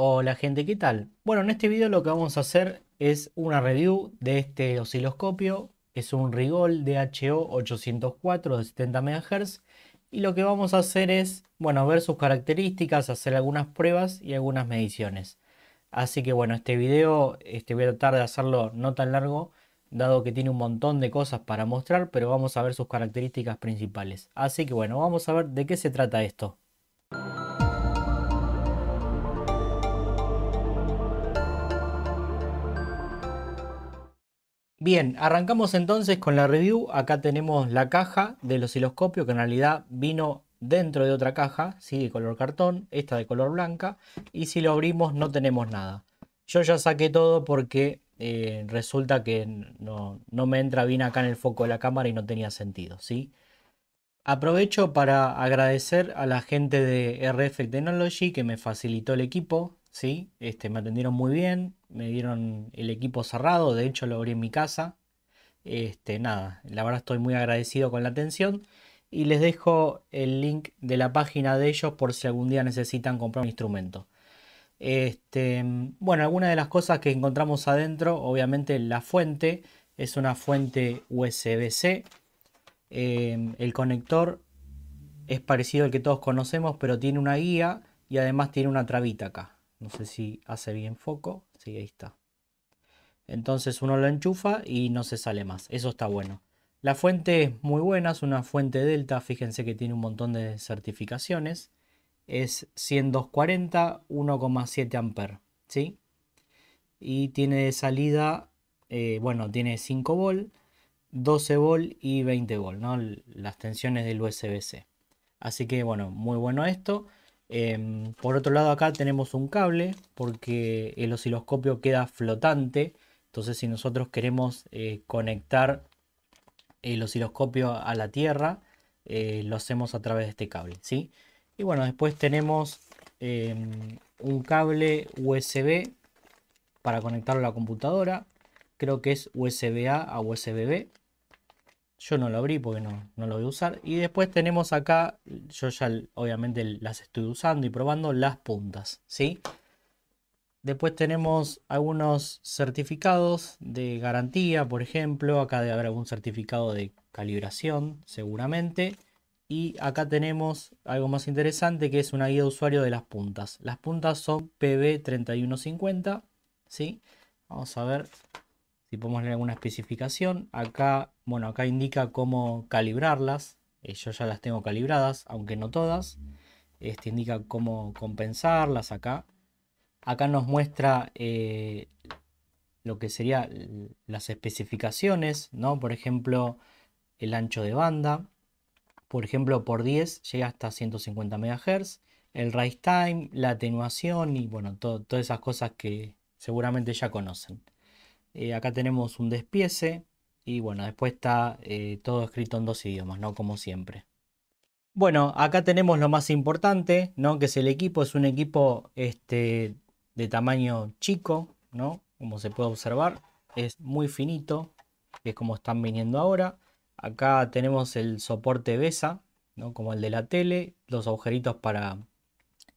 Hola gente, ¿qué tal? Bueno, en este video lo que vamos a hacer es una review de este osciloscopio. Es un Rigol DHO 804 de 70 MHz. Y lo que vamos a hacer es, bueno, ver sus características, hacer algunas pruebas y algunas mediciones. Así que bueno, este video este, voy a tratar de hacerlo no tan largo, dado que tiene un montón de cosas para mostrar, pero vamos a ver sus características principales. Así que bueno, vamos a ver de qué se trata esto. Bien, arrancamos entonces con la review. Acá tenemos la caja del osciloscopio que en realidad vino dentro de otra caja, sí, de color cartón, esta de color blanca. Y si lo abrimos no tenemos nada. Yo ya saqué todo porque eh, resulta que no, no, me entra bien acá en el foco de la cámara y no tenía sentido, ¿sí? Aprovecho para agradecer a la gente de RF Technology que me facilitó el equipo. ¿sí? Este, me atendieron muy bien, me dieron el equipo cerrado, de hecho lo abrí en mi casa. Este, nada, la verdad estoy muy agradecido con la atención y les dejo el link de la página de ellos por si algún día necesitan comprar un instrumento. Este, bueno, algunas de las cosas que encontramos adentro, obviamente la fuente es una fuente USB-C. Em, el conector es parecido al que todos conocemos, pero tiene una guía y además tiene una trabita acá. No sé si hace bien foco. Sí, ahí está. Entonces uno lo enchufa y no se sale más. Eso está bueno. La fuente es muy buena, es una fuente Delta. Fíjense que tiene un montón de certificaciones. Es 140, 1,7 amper. ¿sí? Y tiene de salida, eh, bueno, tiene 5 volt, 12 volt y 20 volt, ¿no? las tensiones del USB-C. Así que bueno, muy bueno esto. Em, por otro lado acá tenemos un cable porque el osciloscopio queda flotante. Entonces si nosotros queremos eh, conectar el osciloscopio a la tierra, eh, lo hacemos a través de este cable. ¿sí? Y bueno, después tenemos em, un cable USB para conectarlo a la computadora. Creo que es USB A a USB B. Yo no lo abrí porque no, no, lo voy a usar. Y después tenemos acá, yo ya obviamente las estoy usando y probando, las puntas, ¿sí? Después tenemos algunos certificados de garantía, por ejemplo. Acá debe haber algún certificado de calibración, seguramente. Y acá tenemos algo más interesante que es una guía de usuario de las puntas. Las puntas son PB3150, ¿sí? Vamos a ver si podemos leer alguna especificación. Acá, bueno, acá indica cómo calibrarlas. Eh, yo ya las tengo calibradas, aunque no todas. Este indica cómo compensarlas acá. Acá nos muestra eh, lo que serían las especificaciones, ¿no? Por ejemplo, el ancho de banda. Por ejemplo, por 10 llega hasta 150 MHz. El rise time, la atenuación y bueno, todas esas cosas que seguramente ya conocen. Eh, acá tenemos un despiece y bueno, después está eh, todo escrito en dos idiomas, ¿no? Como siempre. Bueno, acá tenemos lo más importante, ¿no? Que es el equipo, es un equipo este, de tamaño chico, ¿no? Como se puede observar, es muy finito, que es como están viniendo ahora. Acá tenemos el soporte BESA, ¿no? Como el de la tele, los agujeritos para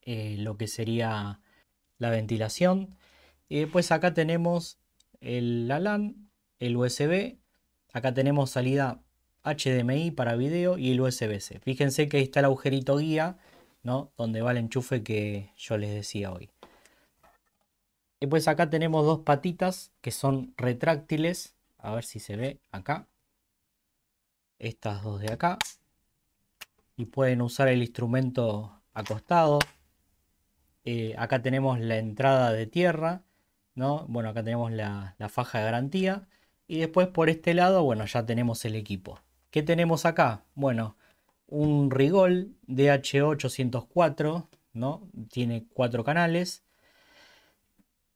eh, lo que sería la ventilación. Y después pues acá tenemos el, LAN, el USB. Acá tenemos salida HDMI para video y el USB-C. Fíjense que ahí está el agujerito guía, ¿no? Donde va el enchufe que yo les decía hoy. Y pues acá tenemos dos patitas que son retráctiles. A ver si se ve acá. Estas dos de acá. Y pueden usar el instrumento acostado. Eh, acá tenemos la entrada de tierra bueno, acá tenemos la, faja de garantía. Y después por este lado, bueno, ya tenemos el equipo. ¿Qué tenemos acá? Bueno, un Rigol DH804, ¿no? Tiene cuatro canales.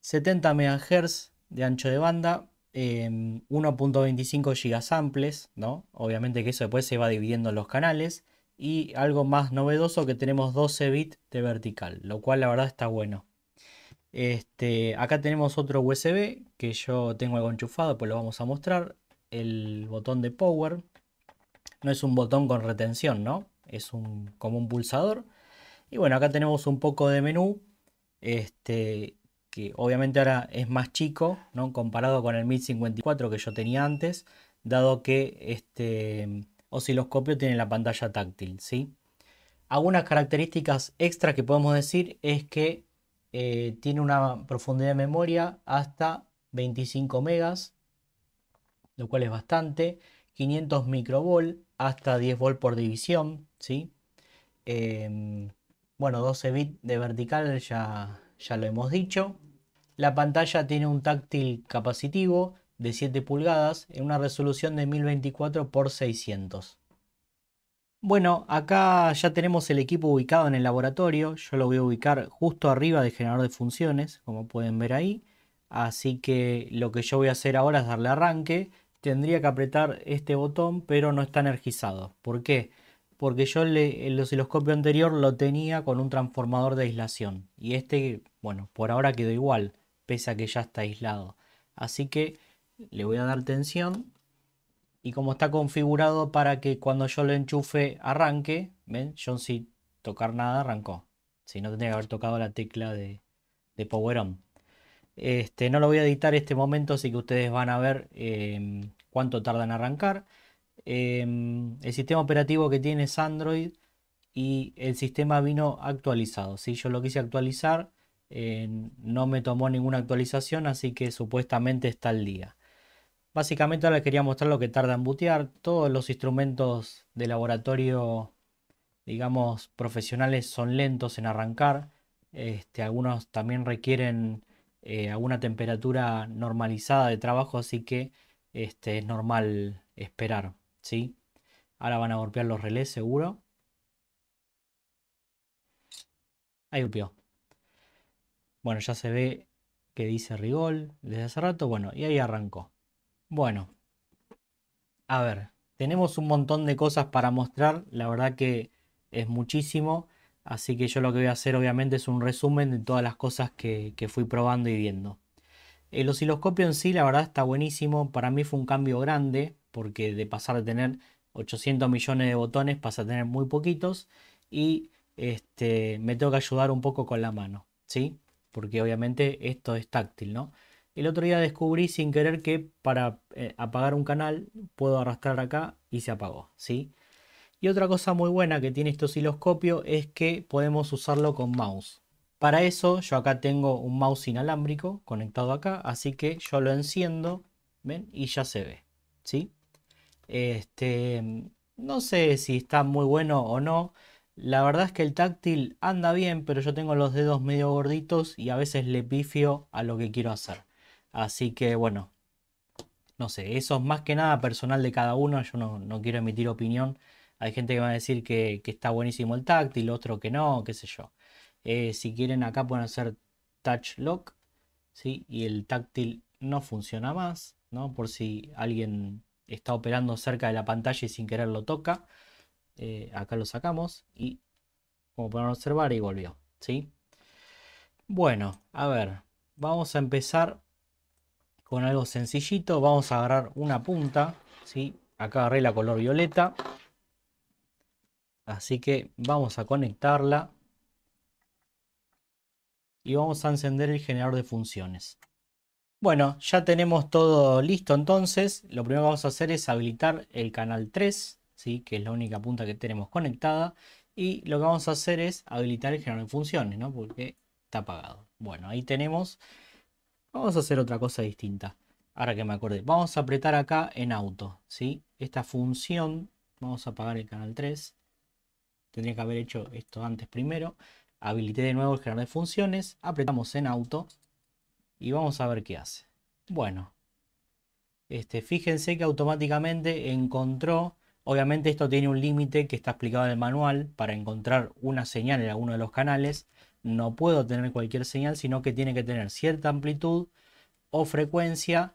70 MHz de ancho de banda, 1.25 em, samples, ¿no? Obviamente que eso después se va dividiendo en los canales. Y algo más novedoso que tenemos 12 bits de vertical, lo cual la verdad está bueno. Este, acá tenemos otro USB que yo tengo algo enchufado, pues lo vamos a mostrar. El botón de power. No es un botón con retención, ¿no? Es un, como un pulsador. Y bueno, acá tenemos un poco de menú. Este, que obviamente ahora es más chico, ¿no? Comparado con el 1054 que yo tenía antes. Dado que este osciloscopio tiene la pantalla táctil, ¿sí? Algunas características extra que podemos decir es que eh, tiene una profundidad de memoria hasta 25 megas, lo cual es bastante, 500 microvol hasta 10 volt por división, ¿sí? Em, bueno, 12 bits de vertical ya, ya lo hemos dicho. La pantalla tiene un táctil capacitivo de 7 pulgadas en una resolución de 1024 x 600. Bueno, acá ya tenemos el equipo ubicado en el laboratorio. Yo lo voy a ubicar justo arriba del generador de funciones, como pueden ver ahí. Así que lo que yo voy a hacer ahora es darle arranque. Tendría que apretar este botón, pero no está energizado. ¿Por qué? Porque yo le, el osciloscopio anterior lo tenía con un transformador de aislación. Y este, bueno, por ahora quedó igual, pese a que ya está aislado. Así que le voy a dar tensión y como está configurado para que cuando yo lo enchufe arranque, ¿ven? Yo sin tocar nada arrancó. Si no tendría que haber tocado la tecla de, de Power On. Este, no lo voy a editar este momento, así que ustedes van a ver em, cuánto tarda en arrancar. Em, el sistema operativo que tiene es Android y el sistema vino actualizado. Si Yo lo quise actualizar, eh, no me tomó ninguna actualización, así que supuestamente está al día. Básicamente ahora les quería mostrar lo que tarda en bootear. Todos los instrumentos de laboratorio, digamos, profesionales son lentos en arrancar. Este, algunos también requieren eh, alguna temperatura normalizada de trabajo, así que este, es normal esperar. ¿sí? Ahora van a golpear los relés seguro. Ahí golpeó. Bueno, ya se ve que dice Rigol desde hace rato. Bueno, y ahí arrancó. Bueno, a ver, tenemos un montón de cosas para mostrar, la verdad que es muchísimo, así que yo lo que voy a hacer obviamente es un resumen de todas las cosas que, fui probando y viendo. El osciloscopio en sí, la verdad, está buenísimo, para mí fue un cambio grande, porque de pasar de tener 800 millones de botones pasa a tener muy poquitos y este, me tengo que ayudar un poco con la mano, ¿sí? Porque obviamente esto es táctil, ¿no? El otro día descubrí sin querer que para eh, apagar un canal puedo arrastrar acá y se apagó, ¿sí? Y otra cosa muy buena que tiene este osciloscopio es que podemos usarlo con mouse. Para eso yo acá tengo un mouse inalámbrico conectado acá, así que yo lo enciendo, ¿ven? Y ya se ve, ¿sí? Este, no sé si está muy bueno o no. La verdad es que el táctil anda bien, pero yo tengo los dedos medio gorditos y a veces le pifio a lo que quiero hacer. Así que bueno, no sé, eso es más que nada personal de cada uno, yo no, quiero emitir opinión. Hay gente que va a decir que, está buenísimo el táctil, otro que no, qué sé yo. Eh, si quieren acá pueden hacer touch lock, ¿sí? Y el táctil no funciona más, ¿no? Por si alguien está operando cerca de la pantalla y sin querer lo toca. Eh, acá lo sacamos y como pueden observar y volvió, ¿sí? Bueno, a ver, vamos a empezar con algo sencillito. Vamos a agarrar una punta, ¿sí? Acá agarré la color violeta. Así que vamos a conectarla. Y vamos a encender el generador de funciones. Bueno, ya tenemos todo listo entonces. Lo primero que vamos a hacer es habilitar el canal 3, ¿sí? que es la única punta que tenemos conectada. Y lo que vamos a hacer es habilitar el generador de funciones, ¿no? porque está apagado. Bueno, ahí tenemos Vamos a hacer otra cosa distinta. Ahora que me acordé. Vamos a apretar acá en auto. ¿sí? Esta función. Vamos a apagar el canal 3. Tendría que haber hecho esto antes primero. Habilité de nuevo el generar de funciones. Apretamos en auto. Y vamos a ver qué hace. Bueno. Este, fíjense que automáticamente encontró. Obviamente esto tiene un límite que está explicado en el manual para encontrar una señal en alguno de los canales no puedo tener cualquier señal, sino que tiene que tener cierta amplitud o frecuencia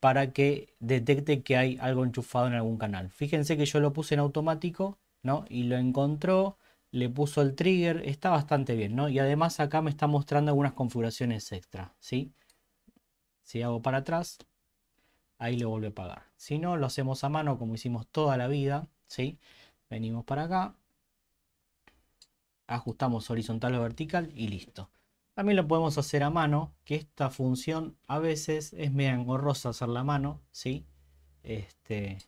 para que detecte que hay algo enchufado en algún canal. Fíjense que yo lo puse en automático, ¿no? Y lo encontró, le puso el trigger, está bastante bien, ¿no? Y además acá me está mostrando algunas configuraciones extra, ¿sí? Si hago para atrás, ahí le vuelve a pagar. Si no, lo hacemos a mano como hicimos toda la vida, ¿sí? Venimos para acá, ajustamos horizontal o vertical y listo. También lo podemos hacer a mano, que esta función a veces es medio engorrosa hacerla a mano, ¿sí? Este,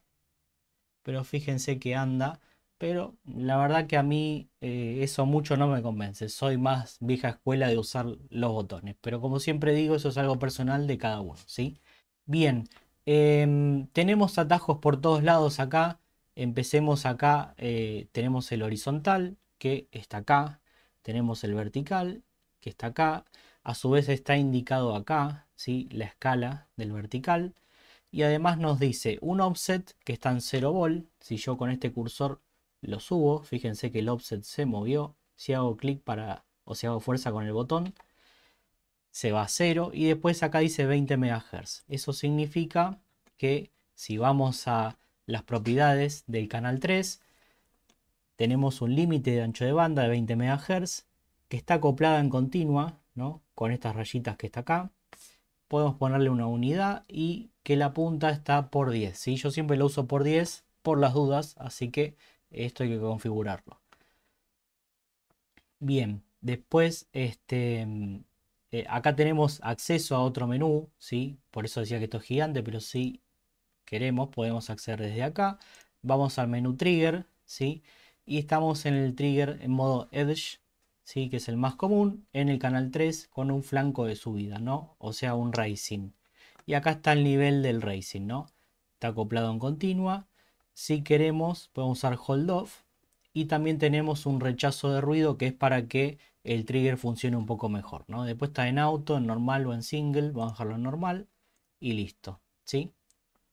pero fíjense que anda, pero la verdad que a mí eh, eso mucho no me convence, soy más vieja escuela de usar los botones, pero como siempre digo, eso es algo personal de cada uno, ¿sí? Bien, em, tenemos atajos por todos lados acá, empecemos acá, eh, tenemos el horizontal, que está acá, tenemos el vertical que está acá, a su vez está indicado acá, ¿sí? la escala del vertical, y además nos dice un offset que está en 0 vol, si yo con este cursor lo subo, fíjense que el offset se movió, si hago clic para, o si hago fuerza con el botón, se va a 0 y después acá dice 20 MHz. Eso significa que si vamos a las propiedades del canal 3, tenemos un límite de ancho de banda de 20 MHz que está acoplada en continua ¿no? con estas rayitas que está acá. Podemos ponerle una unidad y que la punta está por 10. Yo siempre lo uso por 10 por las dudas, así que esto hay que configurarlo. Bien, después este, eh, acá tenemos acceso a otro menú, ¿sí? por eso decía que esto es gigante, pero si queremos podemos acceder desde acá. Vamos al menú Trigger, ¿sí? y estamos en el trigger en modo Edge, ¿sí? que es el más común, en el canal 3 con un flanco de subida, ¿no? o sea un Racing. Y acá está el nivel del Racing, ¿no? está acoplado en continua. Si queremos podemos usar Hold Off y también tenemos un rechazo de ruido que es para que el trigger funcione un poco mejor. ¿no? Después está en auto, en normal o en single, vamos a dejarlo en normal y listo. ¿sí?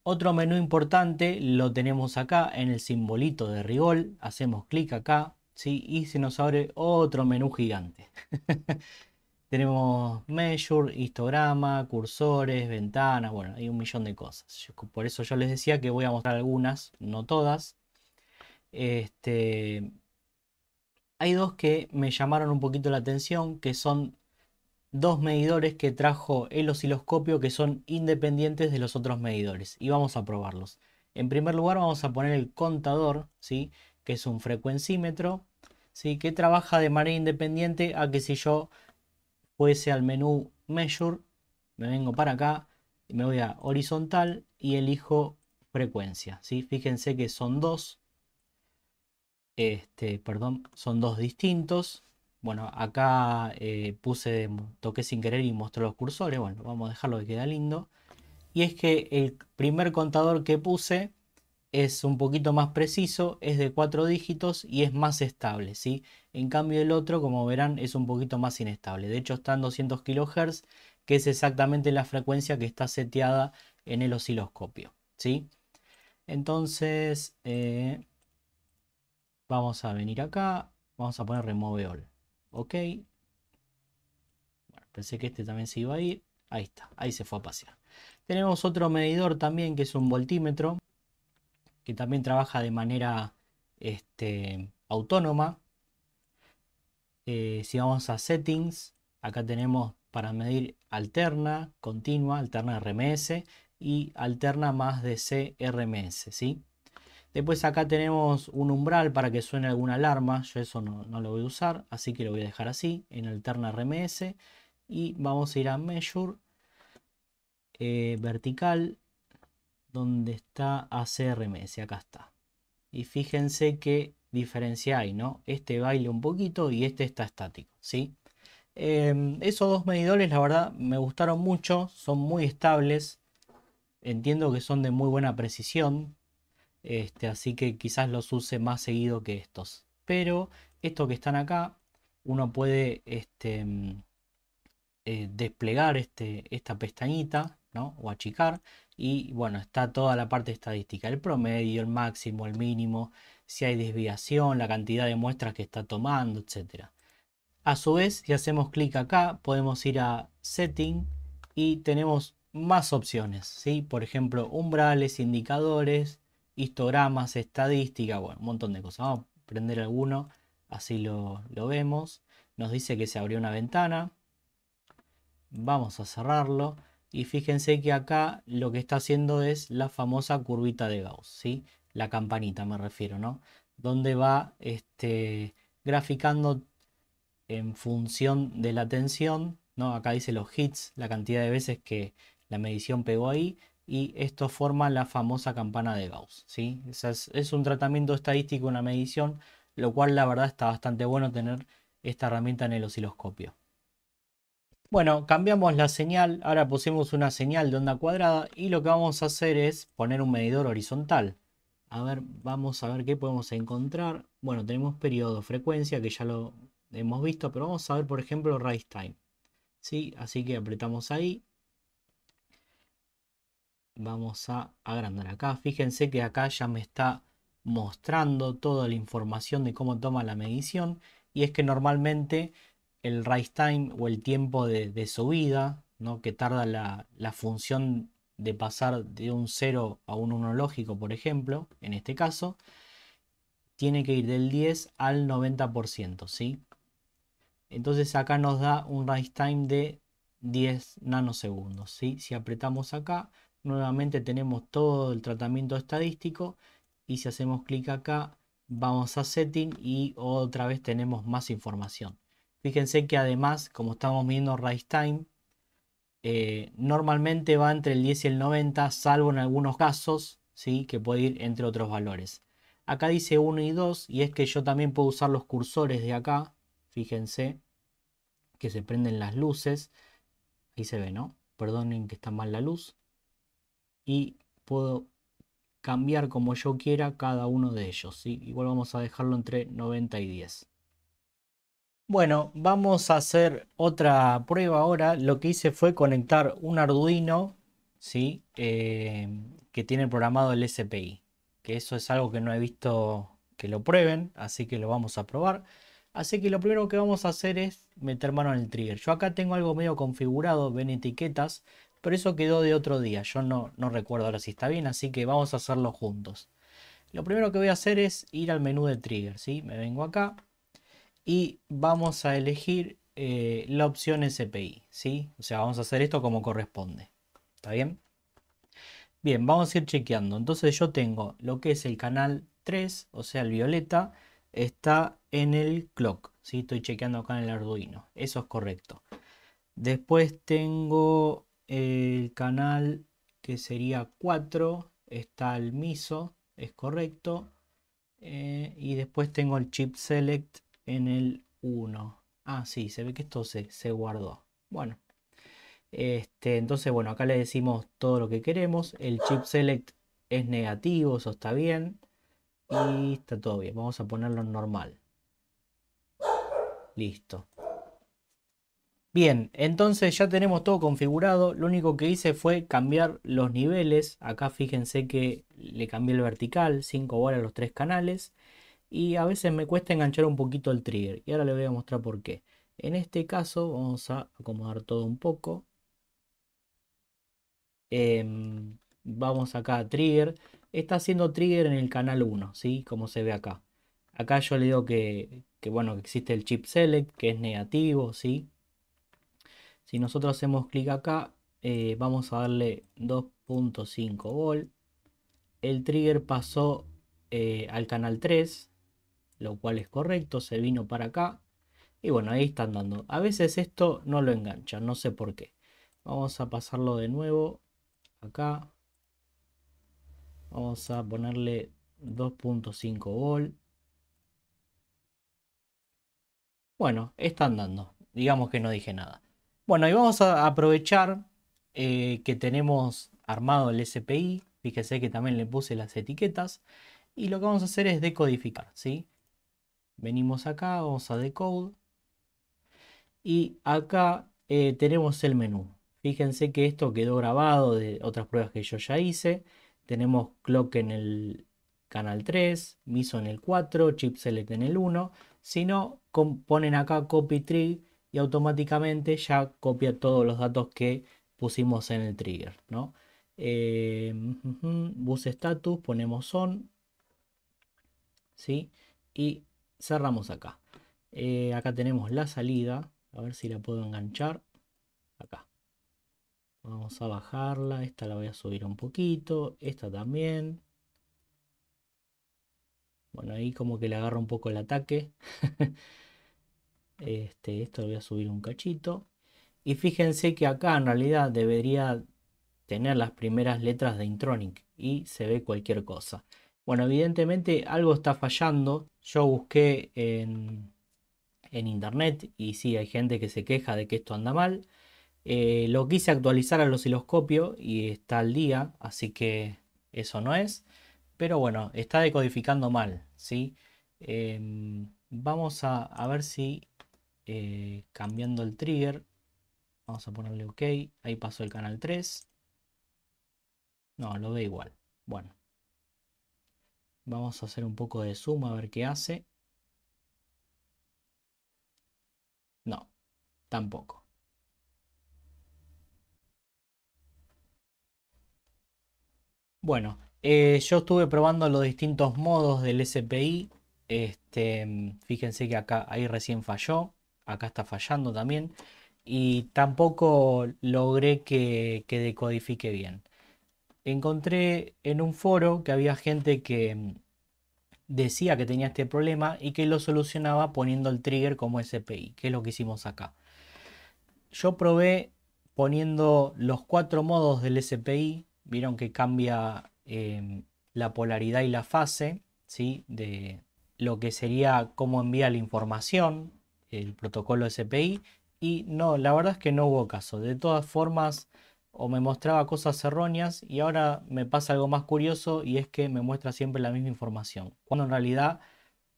Otro menú importante lo tenemos acá en el simbolito de Rigol. Hacemos clic acá ¿sí? y se nos abre otro menú gigante. tenemos measure, histograma, cursores, ventanas, bueno, hay un millón de cosas. Por eso yo les decía que voy a mostrar algunas, no todas. Este, hay dos que me llamaron un poquito la atención, que son dos medidores que trajo el osciloscopio que son independientes de los otros medidores y vamos a probarlos. En primer lugar vamos a poner el contador, ¿sí? que es un frecuencímetro, ¿sí? que trabaja de manera independiente a que si yo fuese al menú Measure, me vengo para acá, me voy a horizontal y elijo frecuencia. ¿sí? Fíjense que son dos, este, perdón, son dos distintos. Bueno, acá eh, puse, toqué sin querer y mostró los cursores. Bueno, vamos a dejarlo que queda lindo. Y es que el primer contador que puse es un poquito más preciso, es de cuatro dígitos y es más estable, ¿sí? En cambio el otro, como verán, es un poquito más inestable. De hecho está en 200 kHz, que es exactamente la frecuencia que está seteada en el osciloscopio, ¿sí? Entonces, eh, vamos a venir acá, vamos a poner remove all. Ok. pensé que este también se iba a ir. Ahí está, ahí se fue a pasear. Tenemos otro medidor también que es un voltímetro, que también trabaja de manera este, autónoma. Eh, si vamos a settings, acá tenemos para medir alterna, continua, alterna RMS y alterna más de CRMS, ¿sí? Después acá tenemos un umbral para que suene alguna alarma. Yo eso no, lo voy a usar, así que lo voy a dejar así en alterna RMS. Y vamos a ir a Measure, eh, vertical, donde está ACRMS, acá está. Y fíjense qué diferencia hay, ¿no? Este baile un poquito y este está estático, ¿sí? Em, esos dos medidores, la verdad, me gustaron mucho, son muy estables. Entiendo que son de muy buena precisión, este, así que quizás los use más seguido que estos. Pero estos que están acá, uno puede este, mm, eh, desplegar este, esta pestañita o achicar. Y bueno, está toda la parte estadística, el promedio, el máximo, el mínimo, si hay desviación, la cantidad de muestras que está tomando, etc. A su vez, si hacemos clic acá, podemos ir a Setting y tenemos más opciones. ¿sí? Por ejemplo, umbrales, indicadores, histogramas, estadística, bueno, un montón de cosas. Vamos a prender alguno, así lo, vemos. Nos dice que se abrió una ventana. Vamos a cerrarlo. Y fíjense que acá lo que está haciendo es la famosa curvita de Gauss, ¿sí? La campanita me refiero, ¿no? Donde va este, graficando en función de la tensión, ¿no? Acá dice los hits, la cantidad de veces que la medición pegó ahí y esto forma la famosa campana de Gauss. ¿sí? Es, un tratamiento estadístico, una medición, lo cual la verdad está bastante bueno tener esta herramienta en el osciloscopio. Bueno, cambiamos la señal, ahora pusimos una señal de onda cuadrada y lo que vamos a hacer es poner un medidor horizontal. A ver, vamos a ver qué podemos encontrar. Bueno, tenemos periodo, frecuencia, que ya lo hemos visto, pero vamos a ver, por ejemplo, rise time. ¿Sí? Así que apretamos ahí vamos a agrandar acá. Fíjense que acá ya me está mostrando toda la información de cómo toma la medición. Y es que normalmente el rise time o el tiempo de, subida ¿no? que tarda la, función de pasar de un 0 a un 1 lógico, por ejemplo, en este caso, tiene que ir del 10 al 90%. ¿sí? Entonces acá nos da un rise time de 10 nanosegundos. ¿sí? Si apretamos acá, nuevamente tenemos todo el tratamiento estadístico y si hacemos clic acá vamos a setting y otra vez tenemos más información. Fíjense que además, como estamos viendo rise Time, eh, normalmente va entre el 10 y el 90, salvo en algunos casos, ¿sí? que puede ir entre otros valores. Acá dice 1 y 2 y es que yo también puedo usar los cursores de acá, fíjense, que se prenden las luces. Ahí se ve, ¿no? Perdonen que está mal la luz y puedo cambiar como yo quiera cada uno de ellos. Igual vamos a dejarlo entre 90 y 10. Bueno, vamos a hacer otra prueba ahora. Lo que hice fue conectar un Arduino ¿sí? Eh, que tiene programado el SPI. Que eso es algo que no he visto que lo prueben, así que lo vamos a probar. Así que lo primero que vamos a hacer es meter mano en el trigger. Yo acá tengo algo medio configurado, ven etiquetas, pero eso quedó de otro día. Yo no, no recuerdo ahora si está bien, así que vamos a hacerlo juntos. Lo primero que voy a hacer es ir al menú de trigger, ¿sí? Me vengo acá y vamos a elegir eh, la opción SPI, ¿sí? O sea, vamos a hacer esto como corresponde. ¿Está bien? Bien, vamos a ir chequeando. Entonces yo tengo lo que es el canal 3, o sea, el violeta, está en el clock, ¿sí? Estoy chequeando acá en el Arduino. Eso es correcto. Después tengo el canal que sería 4 está al MISO, es correcto. Eh, y después tengo el chip select en el 1. Ah, sí, se ve que esto se, guardó. Bueno, este, entonces, bueno, acá le decimos todo lo que queremos. El chip select es negativo, eso está bien. Y está todo bien. Vamos a ponerlo en normal. Listo. Bien, entonces ya tenemos todo configurado. Lo único que hice fue cambiar los niveles. Acá fíjense que le cambié el vertical, 5 bar a los tres canales. Y a veces me cuesta enganchar un poquito el trigger. Y ahora le voy a mostrar por qué. En este caso vamos a acomodar todo un poco. Em, vamos acá a trigger. Está haciendo trigger en el canal 1, ¿sí? Como se ve acá. Acá yo le digo que, que bueno, que existe el chip select, que es negativo, ¿sí? Si nosotros hacemos clic acá, eh, vamos a darle 2.5 volt. El trigger pasó eh, al canal 3, lo cual es correcto, se vino para acá. Y bueno, ahí están dando. A veces esto no lo engancha, no sé por qué. Vamos a pasarlo de nuevo acá. Vamos a ponerle 2.5 volt. Bueno, están dando. Digamos que no dije nada. Bueno, y vamos a aprovechar eh, que tenemos armado el SPI. Fíjense que también le puse las etiquetas. Y lo que vamos a hacer es decodificar, ¿sí? Venimos acá, vamos a decode. Y acá eh, tenemos el menú. Fíjense que esto quedó grabado de otras pruebas que yo ya hice. Tenemos clock en el canal 3, MISO en el 4, chip select en el 1. Si no, ponen acá copy tree y automáticamente ya copia todos los datos que pusimos en el trigger, ¿no? Em, bus status, ponemos on, ¿sí? Y cerramos acá. Eh, acá tenemos la salida, a ver si la puedo enganchar, acá. Vamos a bajarla, esta la voy a subir un poquito, esta también. Bueno, ahí como que le agarra un poco el ataque. Este, esto lo voy a subir un cachito. Y fíjense que acá en realidad debería tener las primeras letras de Intronic y se ve cualquier cosa. Bueno, evidentemente algo está fallando. Yo busqué en, internet y sí, hay gente que se queja de que esto anda mal. Eh, lo quise actualizar al osciloscopio y está al día, así que eso no es. Pero bueno, está decodificando mal, ¿sí? Em, vamos a, a ver si eh, cambiando el trigger. Vamos a ponerle OK. Ahí pasó el canal 3. No, lo ve igual. Bueno. Vamos a hacer un poco de zoom a ver qué hace. No, tampoco. Bueno, eh, yo estuve probando los distintos modos del SPI. Este, fíjense que acá ahí recién falló acá está fallando también. Y tampoco logré que, decodifique bien. Encontré en un foro que había gente que mm, decía que tenía este problema y que lo solucionaba poniendo el trigger como SPI, que es lo que hicimos acá. Yo probé poniendo los cuatro modos del SPI, vieron que cambia em, la polaridad y la fase, ¿sí? de lo que sería cómo envía la información, el protocolo SPI y no, la verdad es que no hubo caso. De todas formas, o me mostraba cosas erróneas y ahora me pasa algo más curioso y es que me muestra siempre la misma información. Cuando en realidad,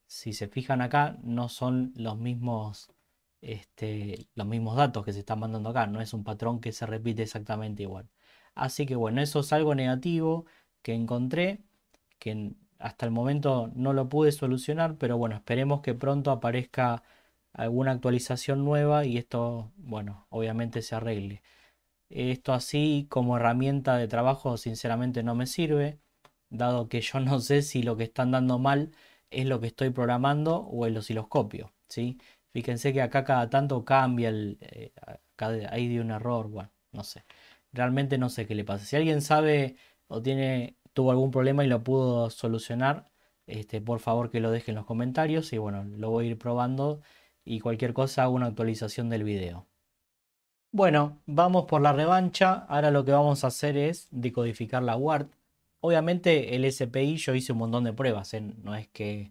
si se fijan acá, no son los mismos, este, los mismos datos que se están mandando acá, no es un patrón que se repite exactamente igual. Así que bueno, eso es algo negativo que encontré, que hasta el momento no lo pude solucionar, pero bueno, esperemos que pronto aparezca alguna actualización nueva y esto, bueno, obviamente se arregle. Esto así como herramienta de trabajo sinceramente no me sirve, dado que yo no sé si lo que están dando mal es lo que estoy programando o el osciloscopio, ¿sí? Fíjense que acá cada tanto cambia el... Eh, hay de un error, bueno, no sé. Realmente no sé qué le pasa. Si alguien sabe o tiene, tuvo algún problema y lo pudo solucionar, este, por favor que lo deje en los comentarios y bueno, lo voy a ir probando y cualquier cosa hago una actualización del video. Bueno, vamos por la revancha. Ahora lo que vamos a hacer es decodificar la WART. Obviamente el SPI yo hice un montón de pruebas. ¿eh? No es que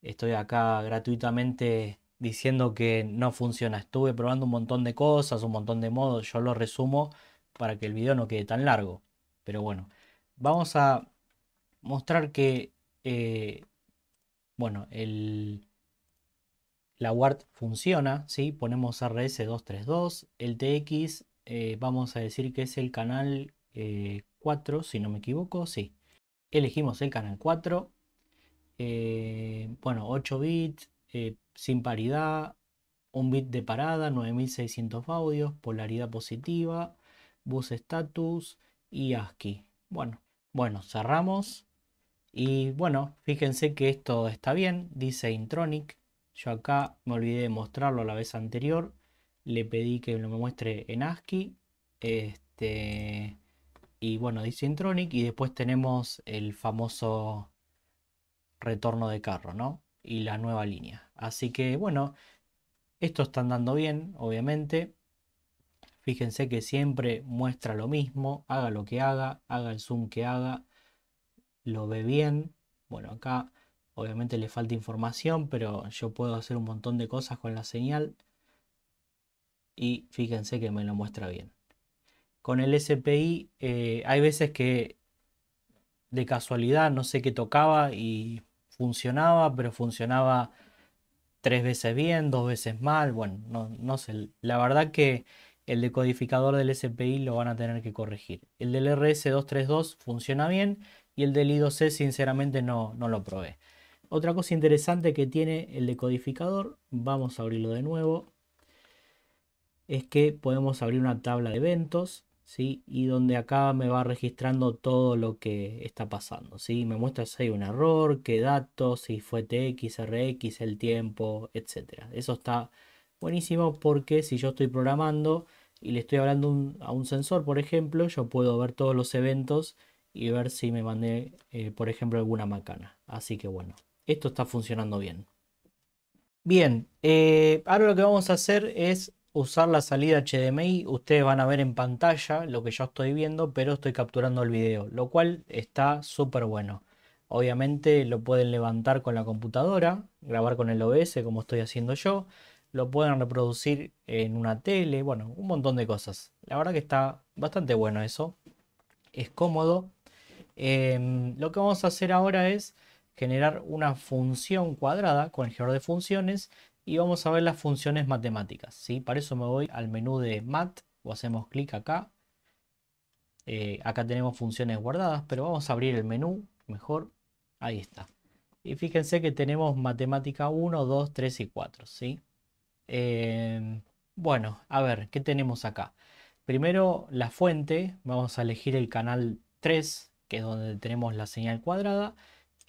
estoy acá gratuitamente diciendo que no funciona. Estuve probando un montón de cosas, un montón de modos. Yo lo resumo para que el video no quede tan largo. Pero bueno, vamos a mostrar que, eh, bueno, el, la WART funciona, si ponemos RS232, el TX eh, vamos a decir que es el canal 4, eh, si no me equivoco, sí. Elegimos el canal 4, eh, bueno, 8 bits, sin paridad, 1 bit de parada, 9600 audios, polaridad positiva, bus status y ASCII. Bueno, bueno, cerramos. Y bueno, fíjense que esto está bien, dice Intronic, yo acá me olvidé de mostrarlo la vez anterior. Le pedí que me muestre en ASCII. Este, y bueno, Intronic. Y después tenemos el famoso retorno de carro, ¿no? Y la nueva línea. Así que bueno, esto está andando bien, obviamente. Fíjense que siempre muestra lo mismo, haga lo que haga, haga el zoom que haga, lo ve bien. Bueno, acá Obviamente le falta información, pero yo puedo hacer un montón de cosas con la señal. Y fíjense que me lo muestra bien. Con el SPI eh, hay veces que de casualidad no sé qué tocaba y funcionaba, pero funcionaba tres veces bien, dos veces mal. Bueno, no, sé. La verdad que el decodificador del SPI lo van a tener que corregir. El del RS232 funciona bien y el del I2C sinceramente no, no lo probé. Otra cosa interesante que tiene el decodificador, vamos a abrirlo de nuevo, es que podemos abrir una tabla de eventos, ¿sí? Y donde acá me va registrando todo lo que está pasando, ¿sí? Me muestra si hay un error, qué datos, si fue TX, RX, el tiempo, etc. Eso está buenísimo porque si yo estoy programando y le estoy hablando a un sensor, por ejemplo, yo puedo ver todos los eventos y ver si me mandé, eh, por ejemplo, alguna macana. Así que bueno esto está funcionando bien. Bien, eh, ahora lo que vamos a hacer es usar la salida HDMI. Ustedes van a ver en pantalla lo que yo estoy viendo, pero estoy capturando el video, lo cual está súper bueno. Obviamente lo pueden levantar con la computadora, grabar con el OBS como estoy haciendo yo, lo pueden reproducir en una tele, bueno, un montón de cosas. La verdad que está bastante bueno eso, es cómodo. Em, lo que vamos a hacer ahora es generar una función cuadrada con el generador de funciones y vamos a ver las funciones matemáticas. ¿sí? Para eso me voy al menú de Mat o hacemos clic acá. Eh, acá tenemos funciones guardadas, pero vamos a abrir el menú mejor. Ahí está. Y fíjense que tenemos matemática 1, 2, 3 y 4. ¿sí? Em, bueno, a ver, ¿qué tenemos acá? Primero la fuente, vamos a elegir el canal 3, que es donde tenemos la señal cuadrada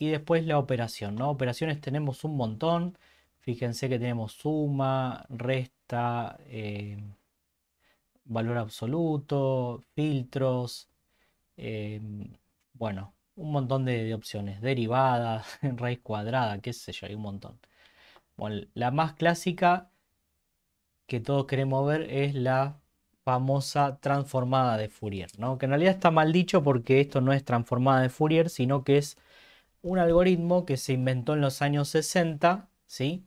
y después la operación, ¿no? Operaciones tenemos un montón. Fíjense que tenemos suma, resta, eh, valor absoluto, filtros, em, bueno, un montón de, opciones, derivadas, raíz cuadrada, qué sé yo, hay un montón. Bueno, la más clásica que todos queremos ver es la famosa transformada de Fourier, Que en realidad está mal dicho porque esto no es transformada de Fourier, sino que es un algoritmo que se inventó en los años 60, ¿sí?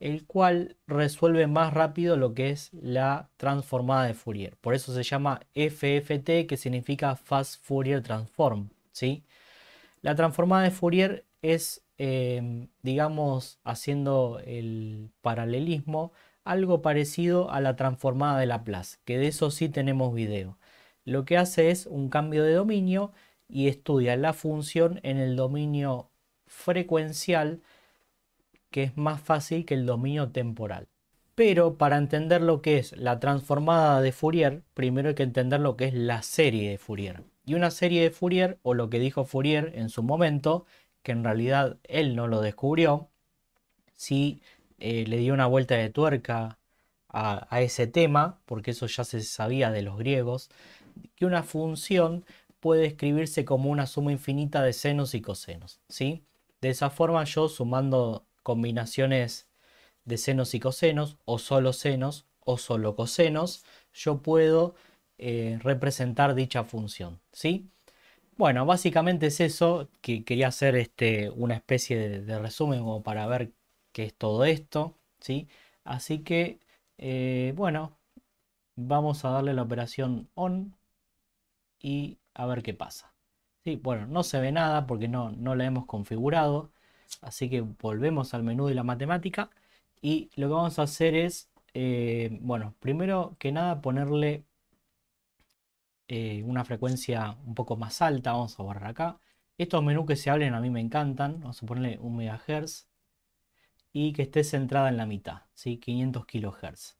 el cual resuelve más rápido lo que es la transformada de Fourier. Por eso se llama FFT, que significa Fast Fourier Transform. ¿sí? La transformada de Fourier es, em, digamos, haciendo el paralelismo, algo parecido a la transformada de Laplace, que de eso sí tenemos video. Lo que hace es un cambio de dominio y estudia la función en el dominio frecuencial, que es más fácil que el dominio temporal. Pero para entender lo que es la transformada de Fourier, primero hay que entender lo que es la serie de Fourier. Y una serie de Fourier, o lo que dijo Fourier en su momento, que en realidad él no lo descubrió, sí eh, le dio una vuelta de tuerca a ese tema, porque eso ya se sabía de los griegos, que una función puede escribirse como una suma infinita de senos y cosenos. ¿sí? De esa forma yo sumando combinaciones de senos y cosenos, o solo senos, o solo cosenos, yo puedo eh, representar dicha función. ¿sí? Bueno, básicamente es eso, que quería hacer este, una especie de, resumen como para ver qué es todo esto. ¿sí? Así que, eh, bueno, vamos a darle la operación on y a ver qué pasa. Sí, bueno, no se ve nada porque no, no la hemos configurado. Así que volvemos al menú de la matemática. Y lo que vamos a hacer es, eh, bueno, primero que nada ponerle eh, una frecuencia un poco más alta. Vamos a borrar acá. Estos menús que se abren a mí me encantan. Vamos a ponerle un megahertz Y que esté centrada en la mitad, ¿sí? 500 kilohertz.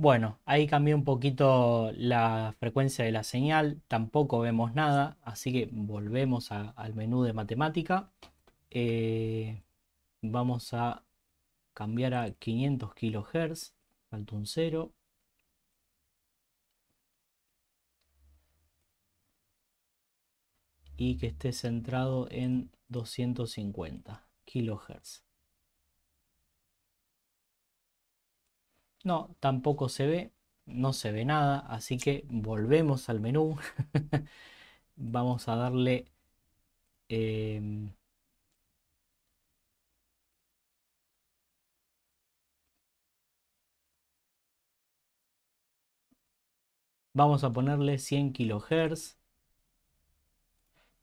Bueno, ahí cambié un poquito la frecuencia de la señal, tampoco vemos nada, así que volvemos al menú de matemática. Eh, vamos a cambiar a 500 kHz, falta un cero. Y que esté centrado en 250 kHz. No, tampoco se ve, no se ve nada, así que volvemos al menú. Vamos a darle... Em, vamos a ponerle 100 kilohertz.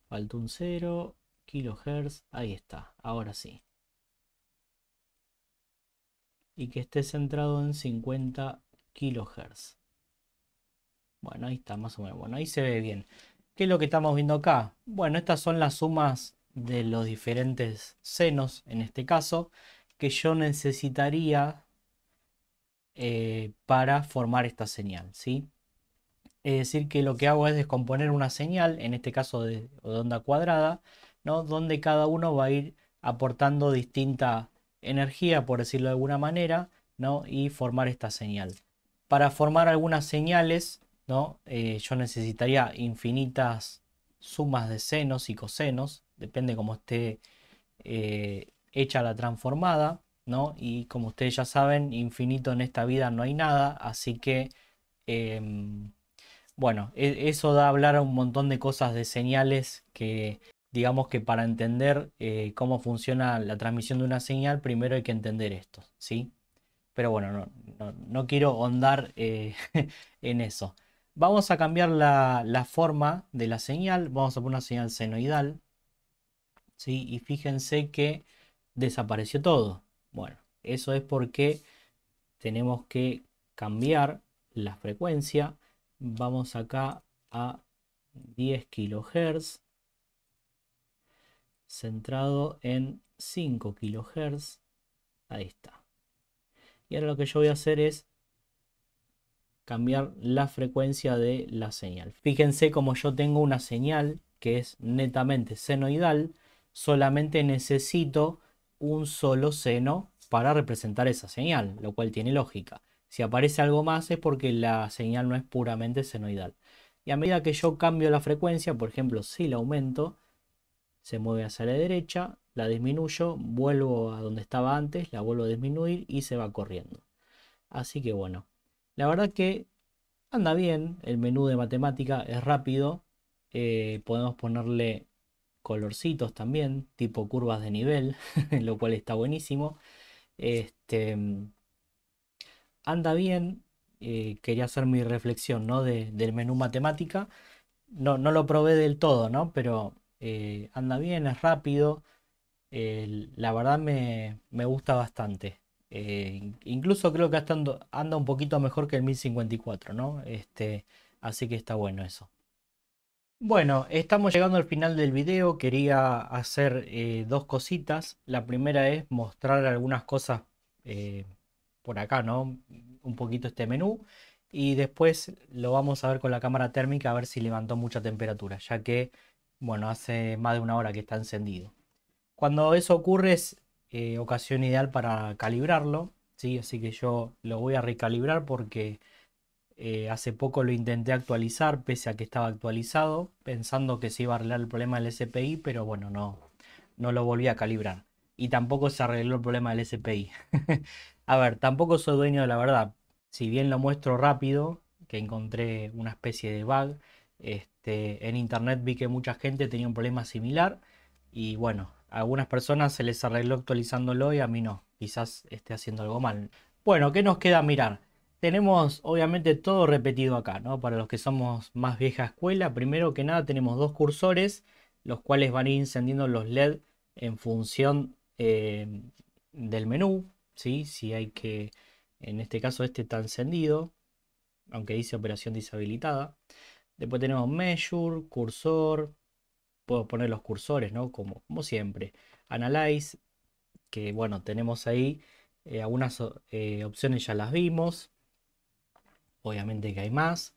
Falta un 0. Kilohertz. Ahí está. Ahora sí y que esté centrado en 50 kilohertz. Bueno, ahí está más o menos. Bueno, ahí se ve bien. ¿Qué es lo que estamos viendo acá? Bueno, estas son las sumas de los diferentes senos, en este caso, que yo necesitaría eh, para formar esta señal, ¿sí? Es decir, que lo que hago es descomponer una señal, en este caso de, onda cuadrada, ¿no? Donde cada uno va a ir aportando distinta energía, por decirlo de alguna manera, ¿no? y formar esta señal. Para formar algunas señales, ¿no? Eh, yo necesitaría infinitas sumas de senos y cosenos, depende cómo esté eh, hecha la transformada, ¿no? y como ustedes ya saben, infinito en esta vida no hay nada, así que... Em, bueno, e-, eso da a hablar a un montón de cosas de señales que digamos que para entender eh, cómo funciona la transmisión de una señal, primero hay que entender esto, ¿sí? Pero bueno, no, quiero ahondar eh, en eso. Vamos a cambiar la, forma de la señal, vamos a poner una señal senoidal, ¿sí? Y fíjense que desapareció todo. Bueno, eso es porque tenemos que cambiar la frecuencia. Vamos acá a 10 kilohertz centrado en 5 kHz. Ahí está. Y ahora lo que yo voy a hacer es cambiar la frecuencia de la señal. Fíjense como yo tengo una señal que es netamente senoidal, solamente necesito un solo seno para representar esa señal, lo cual tiene lógica. Si aparece algo más es porque la señal no es puramente senoidal. Y a medida que yo cambio la frecuencia, por ejemplo, si la aumento, se mueve hacia la derecha, la disminuyo, vuelvo a donde estaba antes, la vuelvo a disminuir y se va corriendo. Así que bueno, la verdad que anda bien, el menú de matemática es rápido, eh, podemos ponerle colorcitos también, tipo curvas de nivel, lo cual está buenísimo. Este, anda bien, eh, quería hacer mi reflexión ¿no? del menú matemática. No, no lo probé del todo, ¿no? pero eh, anda bien, es rápido. la verdad me, gusta bastante. Eh, incluso creo que anda un poquito mejor que el 1054, ¿no? Este, así que está bueno eso. Bueno, estamos llegando al final del video. Quería hacer eh, dos cositas. La primera es mostrar algunas cosas por acá, ¿no? Un poquito este menú. Y después lo vamos a ver con la cámara térmica a ver si levantó mucha temperatura, ya que bueno, hace más de una hora que está encendido. Cuando eso ocurre es eh, ocasión ideal para calibrarlo, ¿sí? así que yo lo voy a recalibrar porque eh, hace poco lo intenté actualizar pese a que estaba actualizado, pensando que se iba a arreglar el problema del SPI, pero bueno, no, no lo volví a calibrar. Y tampoco se arregló el problema del SPI. a ver, tampoco soy dueño de la verdad. Si bien lo muestro rápido, que encontré una especie de bug, este, en internet vi que mucha gente tenía un problema similar y bueno, a algunas personas se les arregló actualizándolo y a mí no, quizás esté haciendo algo mal. Bueno, ¿qué nos queda mirar? Tenemos obviamente todo repetido acá, ¿no? Para los que somos más vieja escuela, primero que nada tenemos dos cursores, los cuales van a ir encendiendo los LED en función eh, del menú, ¿sí? Si hay que, en este caso este está encendido, aunque dice operación deshabilitada. Después tenemos measure, cursor. Puedo poner los cursores, ¿no? Como, como siempre. Analyze, que bueno, tenemos ahí eh, algunas eh, opciones, ya las vimos. Obviamente que hay más.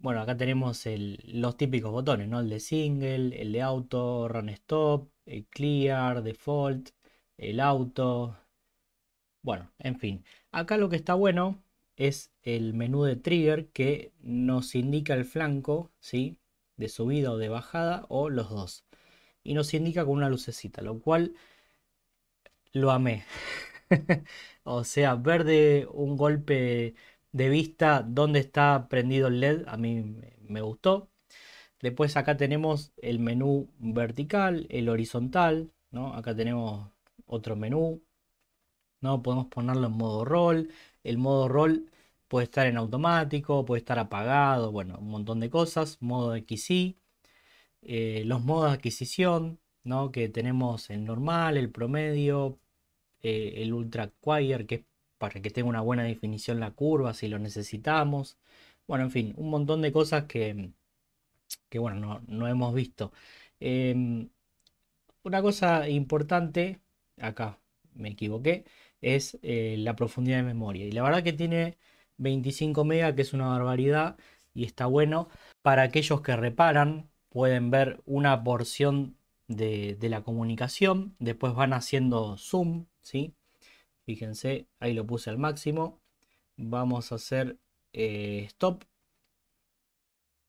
Bueno, acá tenemos los típicos botones, ¿no? El de single, el de auto, run stop, el clear, default, el auto. Bueno, en fin. Acá lo que está bueno es el menú de trigger que nos indica el flanco, ¿sí? De subida o de bajada o los dos. Y nos indica con una lucecita, lo cual lo amé. o sea, ver de un golpe de vista dónde está prendido el LED, a mí me gustó. Después acá tenemos el menú vertical, el horizontal, ¿no? Acá tenemos otro menú, ¿no? Podemos ponerlo en modo roll. El modo roll puede estar en automático, puede estar apagado, bueno, un montón de cosas. Modo XY, eh, los modos de adquisición, ¿no? que tenemos el normal, el promedio, eh, el ultra acquire que es para que tenga una buena definición la curva si lo necesitamos. Bueno, en fin, un montón de cosas que, que bueno, no, hemos visto. Em, una cosa importante, acá me equivoqué, es eh, la profundidad de memoria. Y la verdad que tiene 25 MB, que es una barbaridad y está bueno. Para aquellos que reparan, pueden ver una porción de, la comunicación. Después van haciendo zoom, ¿sí? Fíjense, ahí lo puse al máximo. Vamos a hacer eh, stop.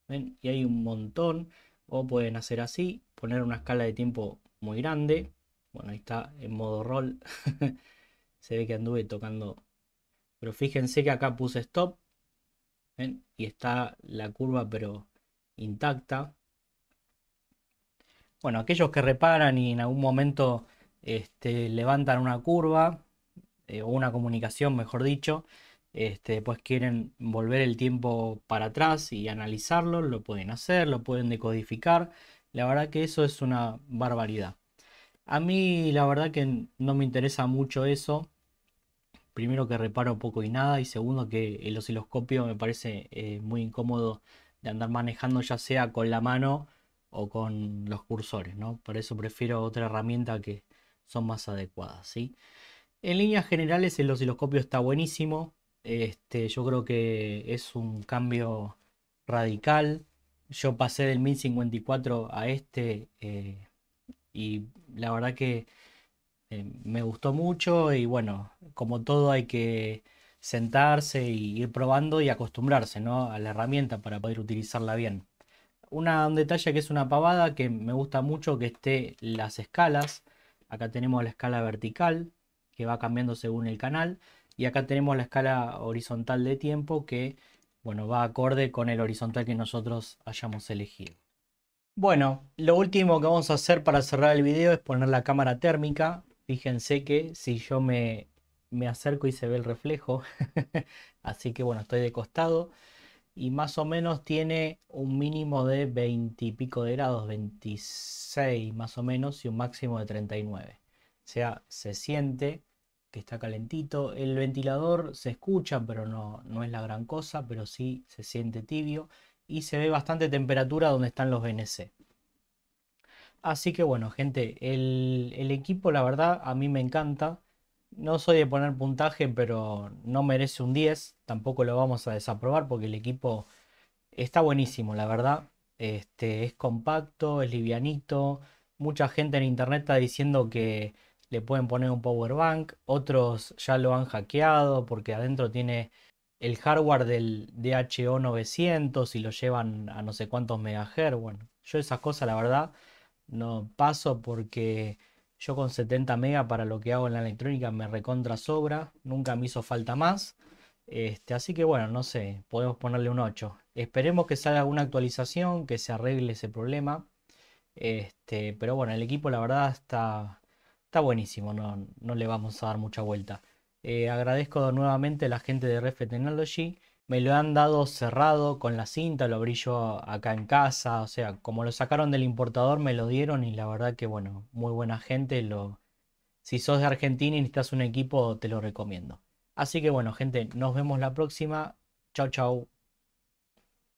¿Ven? Y hay un montón. O pueden hacer así, poner una escala de tiempo muy grande. Bueno, ahí está en modo roll. Se ve que anduve tocando. Pero fíjense que acá puse stop. Y está la curva pero intacta. Bueno, aquellos que reparan y en algún momento este, levantan una curva eh, o una comunicación, mejor dicho, este, pues quieren volver el tiempo para atrás y analizarlo, lo pueden hacer, lo pueden decodificar. La verdad que eso es una barbaridad. A mí la verdad que no me interesa mucho eso. Primero que reparo poco y nada y segundo que el osciloscopio me parece eh, muy incómodo de andar manejando ya sea con la mano o con los cursores, ¿no? eso prefiero otra herramienta que son más adecuadas, ¿sí? En líneas generales el osciloscopio está buenísimo. Este, yo creo que es un cambio radical. Yo pasé del 1054 a este eh, y la verdad que eh, me gustó mucho y bueno, como todo hay que sentarse y ir probando y acostumbrarse ¿no? a la herramienta para poder utilizarla bien. un detalle que es una pavada que me gusta mucho que esté las escalas. Acá tenemos la escala vertical que va cambiando según el canal y acá tenemos la escala horizontal de tiempo que bueno, va acorde con el horizontal que nosotros hayamos elegido. Bueno, lo último que vamos a hacer para cerrar el video es poner la cámara térmica. Fíjense que si yo me, acerco y se ve el reflejo, así que bueno, estoy de costado y más o menos tiene un mínimo de 20 y pico de grados, 26 más o menos y un máximo de 39. O sea, se siente que está calentito. El ventilador se escucha, pero no, no es la gran cosa, pero sí se siente tibio y se ve bastante temperatura donde están los BNC. Así que bueno, gente, el, equipo la verdad a mí me encanta. No soy de poner puntaje, pero no merece un 10. Tampoco lo vamos a desaprobar porque el equipo está buenísimo, la verdad. Este, es compacto, es livianito. Mucha gente en internet está diciendo que le pueden poner un power bank. Otros ya lo han hackeado porque adentro tiene el hardware del DHO 900 y lo llevan a no sé cuántos megahertz. Bueno, yo esas cosas la verdad no paso porque yo con 70 mega para lo que hago en la electrónica me recontra sobra, nunca me hizo falta más. Este, así que bueno, no sé, podemos ponerle un 8. Esperemos que salga alguna actualización, que se arregle ese problema. Este, pero bueno, el equipo la verdad está, está buenísimo, no, no le vamos a dar mucha vuelta. Eh, agradezco nuevamente a la gente de Ref Technology. Me lo han dado cerrado con la cinta, lo abrí acá en casa. O sea, como lo sacaron del importador, me lo dieron y la verdad que, bueno, muy buena gente. Lo... Si sos de Argentina y necesitas un equipo, te lo recomiendo. Así que, bueno, gente, nos vemos la próxima. Chau, chau.